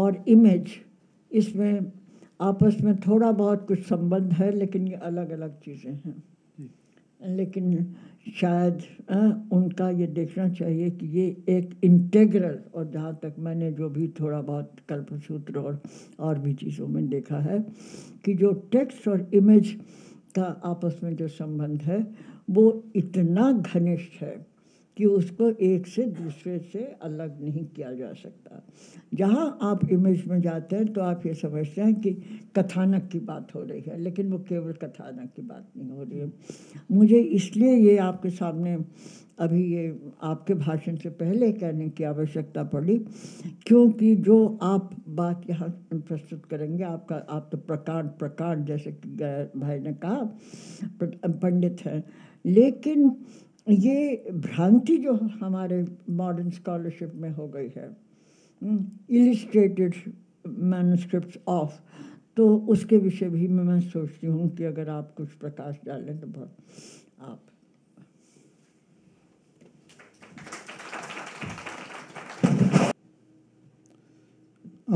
और इमेज इसमें आपस में थोड़ा बहुत कुछ संबंध है लेकिन ये अलग अलग चीज़ें हैं लेकिन शायद आ, उनका ये देखना चाहिए कि ये एक इंटेग्रल और जहाँ तक मैंने जो भी थोड़ा बहुत कल्पसूत्र और और भी चीज़ों में देखा है कि जो टेक्स्ट और इमेज का आपस में जो संबंध है वो इतना घनिष्ठ है कि उसको एक से दूसरे से अलग नहीं किया जा सकता जहाँ आप इमेज में जाते हैं तो आप ये समझते हैं कि कथानक की बात हो रही है लेकिन वो केवल कथानक की बात नहीं हो रही है मुझे इसलिए ये आपके सामने अभी ये आपके भाषण से पहले कहने की आवश्यकता पड़ी क्योंकि जो आप बात यहाँ प्रस्तुत करेंगे आपका आप तो प्रकांड प्रकांड जैसे भाई ने कहा पंडित हैं लेकिन ये भ्रांति जो हमारे मॉडर्न स्कॉलरशिप में हो गई है इलिस्ट्रेटेड मैनस्क्रिप्ट ऑफ तो उसके विषय भी मैं, मैं सोचती हूँ कि अगर आप कुछ प्रकाश डालें तो बहुत आप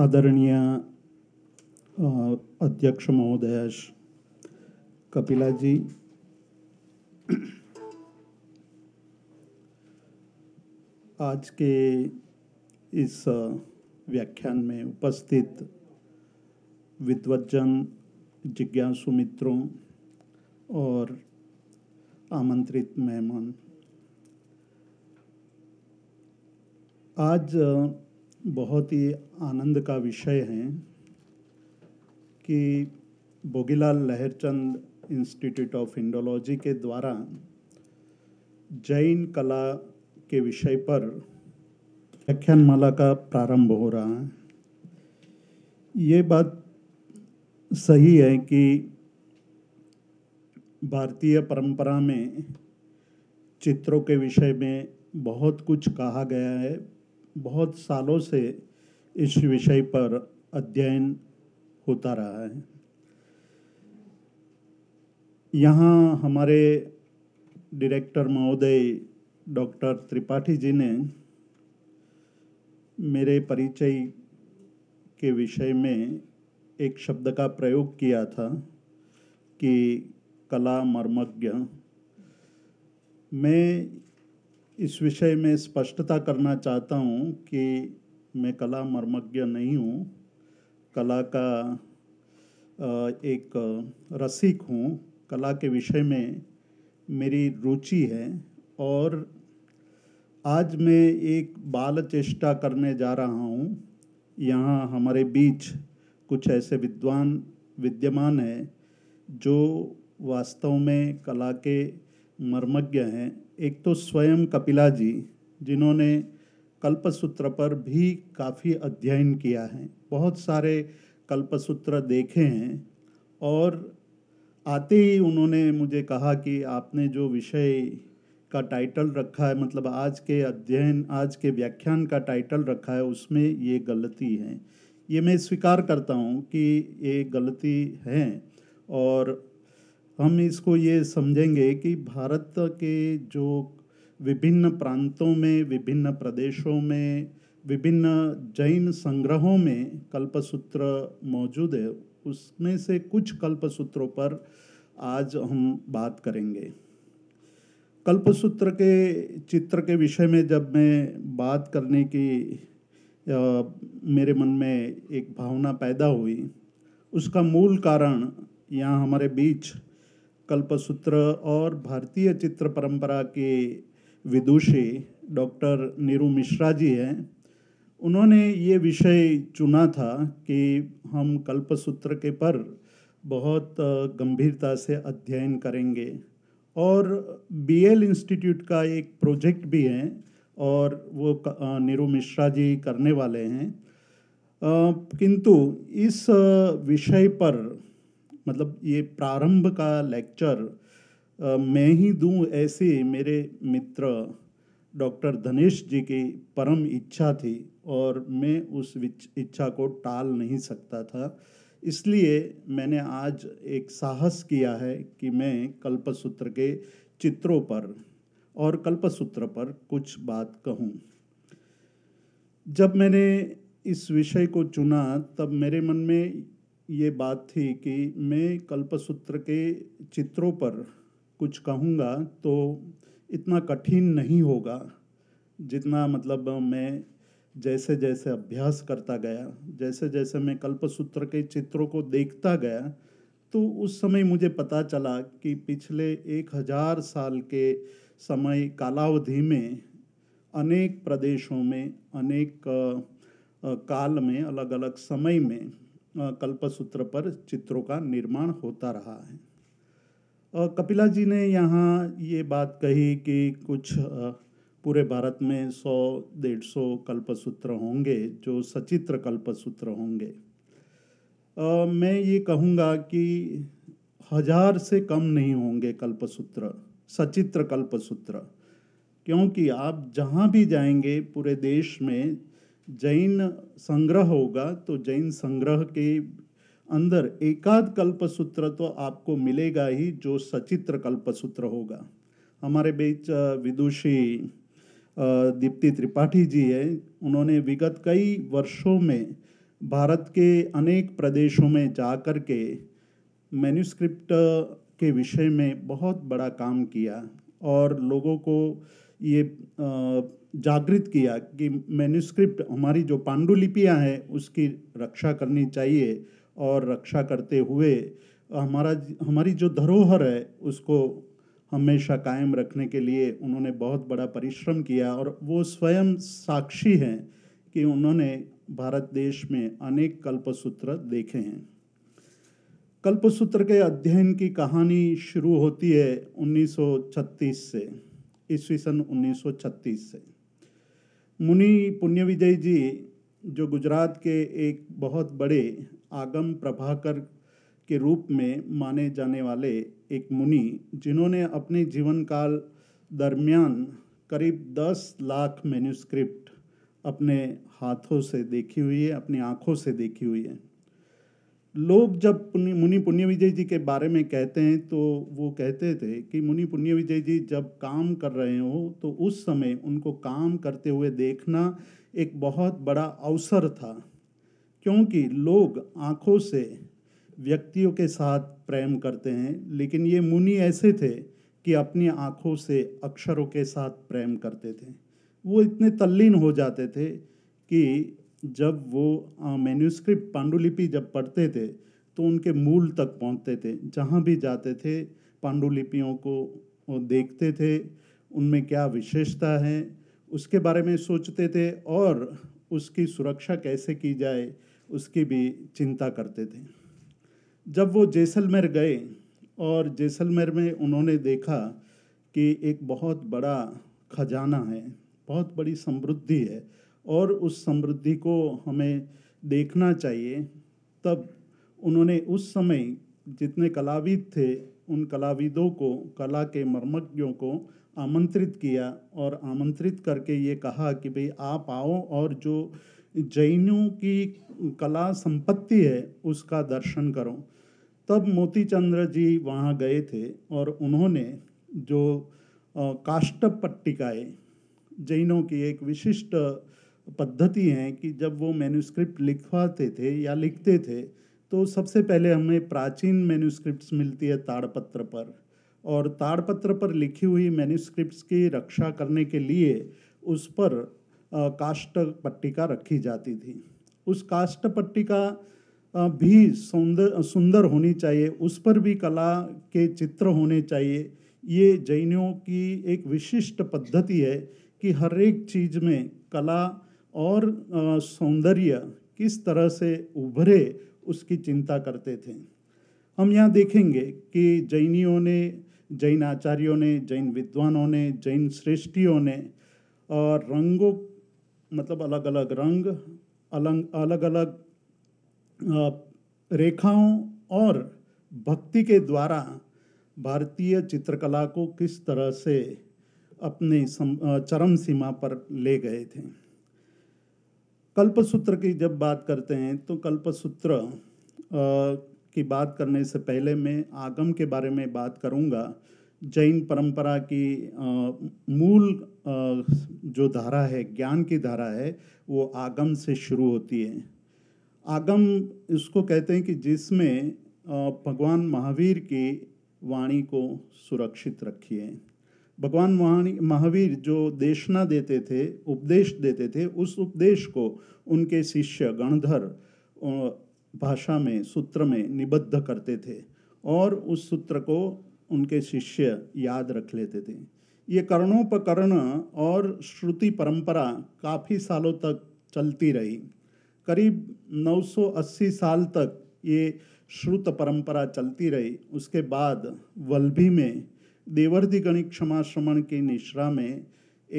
आदरणीय अध्यक्ष महोदय कपिला जी आज के इस व्याख्यान में उपस्थित विद्वज्जन जिज्ञासु मित्रों और आमंत्रित मेहमान आज बहुत ही आनंद का विषय है कि बोगीलाल लहरचंद इंस्टीट्यूट ऑफ इंडोलॉजी के द्वारा जैन कला के विषय पर व्याख्यानमाला का प्रारंभ हो रहा है ये बात सही है कि भारतीय परंपरा में चित्रों के विषय में बहुत कुछ कहा गया है बहुत सालों से इस विषय पर अध्ययन होता रहा है यहाँ हमारे डायरेक्टर महोदय डॉक्टर त्रिपाठी जी ने मेरे परिचय के विषय में एक शब्द का प्रयोग किया था कि कला मर्मज्ञ मैं इस विषय में स्पष्टता करना चाहता हूँ कि मैं कला मर्मज्ञ नहीं हूँ कला का एक रसिक हूँ कला के विषय में मेरी रुचि है और आज मैं एक बाल चेष्टा करने जा रहा हूँ यहाँ हमारे बीच कुछ ऐसे विद्वान विद्यमान हैं जो वास्तव में कला के मर्मज्ञ हैं एक तो स्वयं कपिला जी जिन्होंने कल्पसूत्र पर भी काफ़ी अध्ययन किया है बहुत सारे कल्पसूत्र देखे हैं और आते ही उन्होंने मुझे कहा कि आपने जो विषय का टाइटल रखा है मतलब आज के अध्ययन आज के व्याख्यान का टाइटल रखा है उसमें ये गलती है ये मैं स्वीकार करता हूँ कि ये गलती है और हम इसको ये समझेंगे कि भारत के जो विभिन्न प्रांतों में विभिन्न प्रदेशों में विभिन्न जैन संग्रहों में कल्पसूत्र मौजूद है उसमें से कुछ कल्पसूत्रों पर आज हम बात करेंगे कल्पसूत्र के चित्र के विषय में जब मैं बात करने की आ, मेरे मन में एक भावना पैदा हुई उसका मूल कारण यहाँ हमारे बीच कल्पसूत्र और भारतीय चित्र परंपरा के विदुषी डॉक्टर नीरू मिश्रा जी हैं उन्होंने ये विषय चुना था कि हम कल्पसूत्र के पर बहुत गंभीरता से अध्ययन करेंगे और बीएल इंस्टीट्यूट का एक प्रोजेक्ट भी है और वो नीरू मिश्रा जी करने वाले हैं किंतु इस विषय पर मतलब ये प्रारंभ का लेक्चर मैं ही दूं ऐसे मेरे मित्र डॉक्टर धनेश जी की परम इच्छा थी और मैं उस इच्छा को टाल नहीं सकता था इसलिए मैंने आज एक साहस किया है कि मैं कल्पसूत्र के चित्रों पर और कल्पसूत्र पर कुछ बात कहूँ जब मैंने इस विषय को चुना तब मेरे मन में ये बात थी कि मैं कल्पसूत्र के चित्रों पर कुछ कहूँगा तो इतना कठिन नहीं होगा जितना मतलब मैं जैसे जैसे अभ्यास करता गया जैसे जैसे मैं कल्पसूत्र के चित्रों को देखता गया तो उस समय मुझे पता चला कि पिछले एक हजार साल के समय कालावधि में अनेक प्रदेशों में अनेक काल में अलग अलग समय में कल्पसूत्र पर चित्रों का निर्माण होता रहा है कपिला जी ने यहाँ ये बात कही कि कुछ पूरे भारत में सौ डेढ़ सौ कल्पसूत्र होंगे जो सचित्र कल्पसूत्र होंगे आ, मैं ये कहूँगा कि हजार से कम नहीं होंगे कल्पसूत्र सचित्र कल्पसूत्र क्योंकि आप जहाँ भी जाएंगे पूरे देश में जैन संग्रह होगा तो जैन संग्रह के अंदर एकाध कल्पसूत्र तो आपको मिलेगा ही जो सचित्र कल्पसूत्र होगा हमारे बीच विदुषी दीप्ति त्रिपाठी जी है उन्होंने विगत कई वर्षों में भारत के अनेक प्रदेशों में जाकर के मैन्यूस्क्रिप्ट के विषय में बहुत बड़ा काम किया और लोगों को ये जागृत किया कि मैन्यूस्क्रिप्ट हमारी जो पांडुलिपियाँ हैं उसकी रक्षा करनी चाहिए और रक्षा करते हुए हमारा हमारी जो धरोहर है उसको हमेशा कायम रखने के लिए उन्होंने बहुत बड़ा परिश्रम किया और वो स्वयं साक्षी हैं कि उन्होंने भारत देश में अनेक कल्पसूत्र देखे हैं कल्पसूत्र के अध्ययन की कहानी शुरू होती है 1936 से ईस्वी सन 1936 से मुनि पुण्य विजय जी जो गुजरात के एक बहुत बड़े आगम प्रभाकर के रूप में माने जाने वाले एक मुनि जिन्होंने अपने जीवन काल दरमियान करीब दस लाख मेन्यूस्क्रिप्ट अपने हाथों से देखी हुई है अपनी आँखों से देखी हुई है लोग जब पुण्य मुनि पुण्य विजय जी के बारे में कहते हैं तो वो कहते थे कि मुनि पुण्य विजय जी जब काम कर रहे हो तो उस समय उनको काम करते हुए देखना एक बहुत बड़ा अवसर था क्योंकि लोग आँखों से व्यक्तियों के साथ प्रेम करते हैं लेकिन ये मुनि ऐसे थे कि अपनी आँखों से अक्षरों के साथ प्रेम करते थे वो इतने तल्लीन हो जाते थे कि जब वो मेन्यूस्क्रिप्ट पांडुलिपि जब पढ़ते थे तो उनके मूल तक पहुँचते थे जहाँ भी जाते थे पांडुलिपियों को देखते थे उनमें क्या विशेषता है उसके बारे में सोचते थे और उसकी सुरक्षा कैसे की जाए उसकी भी चिंता करते थे जब वो जैसलमेर गए और जैसलमेर में उन्होंने देखा कि एक बहुत बड़ा खजाना है बहुत बड़ी समृद्धि है और उस समृद्धि को हमें देखना चाहिए तब उन्होंने उस समय जितने कलाविद थे उन कलाविदों को कला के मर्मज्ञों को आमंत्रित किया और आमंत्रित करके ये कहा कि भाई आप आओ और जो जैनों की कला संपत्ति है उसका दर्शन करो तब मोती चंद्र जी वहाँ गए थे और उन्होंने जो काष्ट पट्टिकाएँ जैनों की एक विशिष्ट पद्धति है कि जब वो मैन्यूस्क्रिप्ट लिखवाते थे या लिखते थे तो सबसे पहले हमें प्राचीन मैन्यूस्क्रिप्ट मिलती है ताड़पत्र पर और ताड़पत्र पर लिखी हुई मेन्यूस्क्रिप्ट की रक्षा करने के लिए उस पर काष्ट पट्टिका रखी जाती थी उस काष्ट पट्टिका भी सुंदर सुंदर होनी चाहिए उस पर भी कला के चित्र होने चाहिए ये जैनियों की एक विशिष्ट पद्धति है कि हर एक चीज़ में कला और सौंदर्य किस तरह से उभरे उसकी चिंता करते थे हम यहाँ देखेंगे कि जैनियों ने जैन आचार्यों ने जैन विद्वानों ने जैन श्रेष्ठियों ने और रंगों मतलब अलग अलग रंग अलग अलग अलग रेखाओं और भक्ति के द्वारा भारतीय चित्रकला को किस तरह से अपने चरम सीमा पर ले गए थे कल्पसूत्र की जब बात करते हैं तो कल्पसूत्र की बात करने से पहले मैं आगम के बारे में बात करूंगा जैन परंपरा की आ, मूल आ, जो धारा है ज्ञान की धारा है वो आगम से शुरू होती है आगम इसको कहते हैं कि जिसमें भगवान महावीर की वाणी को सुरक्षित रखिए भगवान महावीर जो देशना देते थे उपदेश देते थे उस उपदेश को उनके शिष्य गणधर भाषा में सूत्र में निबद्ध करते थे और उस सूत्र को उनके शिष्य याद रख लेते थे ये कर्णोपकरण और श्रुति परंपरा काफ़ी सालों तक चलती रही करीब 980 साल तक ये श्रुत परंपरा चलती रही उसके बाद वल्भी में देवर्धि गणित क्षमा श्रमण की निश्रा में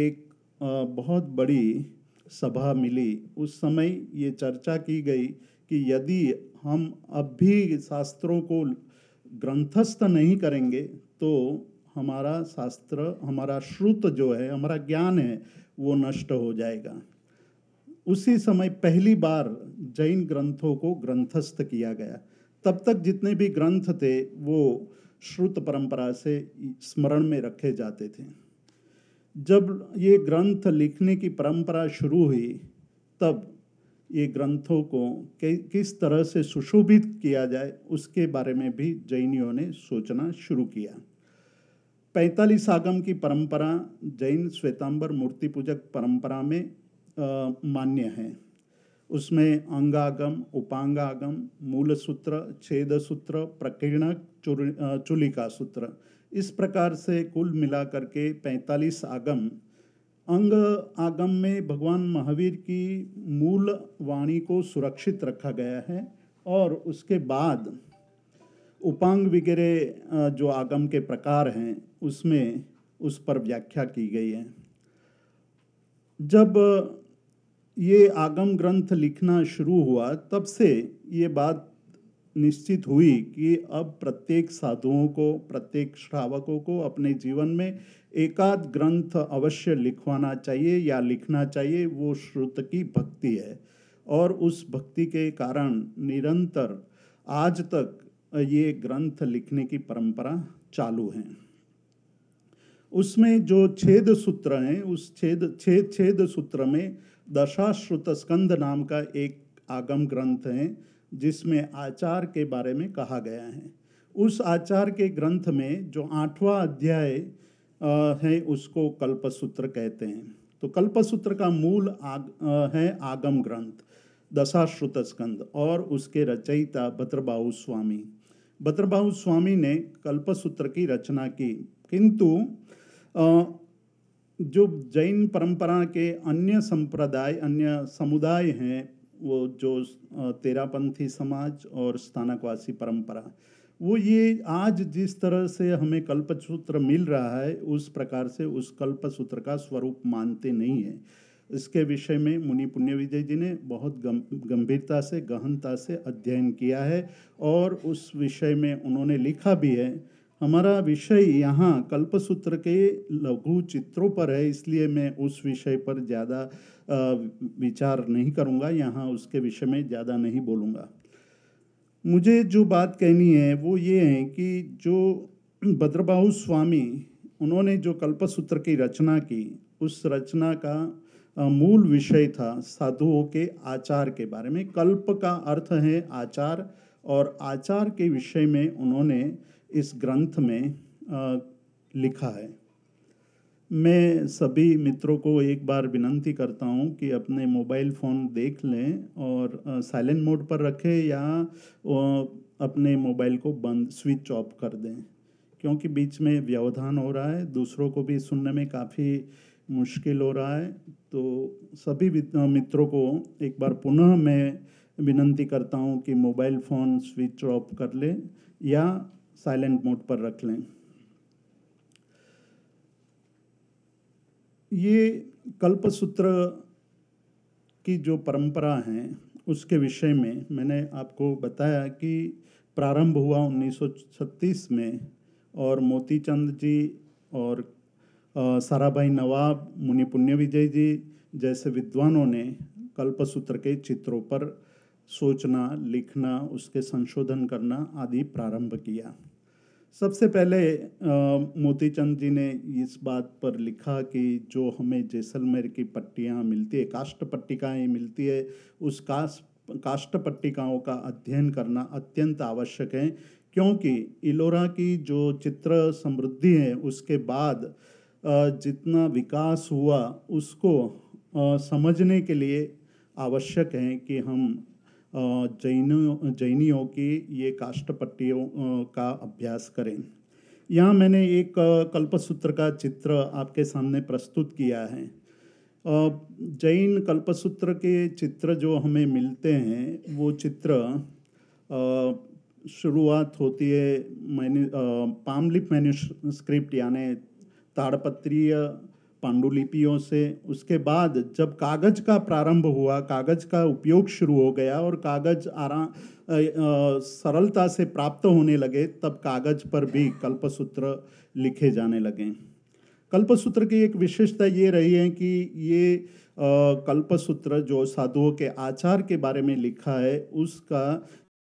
एक बहुत बड़ी सभा मिली उस समय ये चर्चा की गई कि यदि हम अब भी शास्त्रों को ग्रंथस्थ नहीं करेंगे तो हमारा शास्त्र हमारा श्रुत जो है हमारा ज्ञान है वो नष्ट हो जाएगा उसी समय पहली बार जैन ग्रंथों को ग्रंथस्थ किया गया तब तक जितने भी ग्रंथ थे वो श्रुत परंपरा से स्मरण में रखे जाते थे जब ये ग्रंथ लिखने की परंपरा शुरू हुई तब ये ग्रंथों को किस तरह से सुशोभित किया जाए उसके बारे में भी जैनियों ने सोचना शुरू किया पैंतालीस आगम की परंपरा जैन श्वेतांबर मूर्ति पूजक परंपरा में मान्य है उसमें अंगागम उपांगागम मूल सूत्र छेद सूत्र प्रकीर्ण चुलिका सूत्र इस प्रकार से कुल मिलाकर के 45 आगम अंग आगम में भगवान महावीर की मूल वाणी को सुरक्षित रखा गया है और उसके बाद उपांग वगैरह जो आगम के प्रकार हैं उसमें उस पर व्याख्या की गई है जब ये आगम ग्रंथ लिखना शुरू हुआ तब से ये बात निश्चित हुई कि अब प्रत्येक साधुओं को प्रत्येक श्रावकों को अपने जीवन में एकाध ग्रंथ अवश्य लिखवाना चाहिए या लिखना चाहिए वो श्रुत की भक्ति है और उस भक्ति के कारण निरंतर आज तक ये ग्रंथ लिखने की परंपरा चालू है उसमें जो छेद सूत्र हैं उस छेद छेद छेद सूत्र में दशाश्रुत स्कंद नाम का एक आगम ग्रंथ है जिसमें आचार के बारे में कहा गया है उस आचार के ग्रंथ में जो आठवां अध्याय है उसको कल्पसूत्र कहते हैं तो कल्पसूत्र का मूल आग, है आगम ग्रंथ दशाश्रुत स्कंद और उसके रचयिता भद्रबाहु स्वामी भद्रबाहु स्वामी ने कल्पसूत्र की रचना की किंतु जो जैन परंपरा के अन्य संप्रदाय अन्य समुदाय हैं वो जो तेरापंथी समाज और स्थानकवासी परंपरा वो ये आज जिस तरह से हमें कल्पसूत्र मिल रहा है उस प्रकार से उस कल्पसूत्र का स्वरूप मानते नहीं है इसके विषय में मुनि पुण्य विजय जी ने बहुत गम गंभीरता से गहनता से अध्ययन किया है और उस विषय में उन्होंने लिखा भी है हमारा विषय यहाँ कल्पसूत्र के लघु चित्रों पर है इसलिए मैं उस विषय पर ज़्यादा विचार नहीं करूँगा यहाँ उसके विषय में ज़्यादा नहीं बोलूँगा मुझे जो बात कहनी है वो ये है कि जो भद्रबाहु स्वामी उन्होंने जो कल्पसूत्र की रचना की उस रचना का मूल विषय था साधुओं के आचार के बारे में कल्प का अर्थ है आचार और आचार के विषय में उन्होंने इस ग्रंथ में आ, लिखा है मैं सभी मित्रों को एक बार विनंती करता हूं कि अपने मोबाइल फ़ोन देख लें और साइलेंट मोड पर रखें या अपने मोबाइल को बंद स्विच ऑफ कर दें क्योंकि बीच में व्यवधान हो रहा है दूसरों को भी सुनने में काफ़ी मुश्किल हो रहा है तो सभी मित्रों को एक बार पुनः मैं विनंती करता हूं कि मोबाइल फ़ोन स्विच ऑफ कर लें या साइलेंट मोड पर रख लें ये कल्पसूत्र की जो परंपरा है उसके विषय में मैंने आपको बताया कि प्रारंभ हुआ 1936 में और मोतीचंद जी और साराभाई नवाब मुनि पुण्य विजय जी जैसे विद्वानों ने कल्पसूत्र के चित्रों पर सोचना लिखना उसके संशोधन करना आदि प्रारंभ किया सबसे पहले मोतीचंद जी ने इस बात पर लिखा कि जो हमें जैसलमेर की पट्टियाँ मिलती है काष्ट पट्टिकाएँ मिलती है उस कास्ट काष्ट पट्टिकाओं का अध्ययन करना अत्यंत आवश्यक है क्योंकि इलोरा की जो चित्र समृद्धि है उसके बाद जितना विकास हुआ उसको समझने के लिए आवश्यक है कि हम जैनों जैनियों की ये पट्टियों का अभ्यास करें यहाँ मैंने एक कल्पसूत्र का चित्र आपके सामने प्रस्तुत किया है जैन कल्पसूत्र के चित्र जो हमें मिलते हैं वो चित्र शुरुआत होती है मैंने पामलिप मैन्यू स्क्रिप्ट यानी ताड़पत्रीय पांडुलिपियों से उसके बाद जब कागज का प्रारंभ हुआ कागज का उपयोग शुरू हो गया और कागज आराम सरलता से प्राप्त होने लगे तब कागज पर भी कल्पसूत्र लिखे जाने लगे कल्पसूत्र की एक विशेषता ये रही है कि ये कल्पसूत्र जो साधुओं के आचार के बारे में लिखा है उसका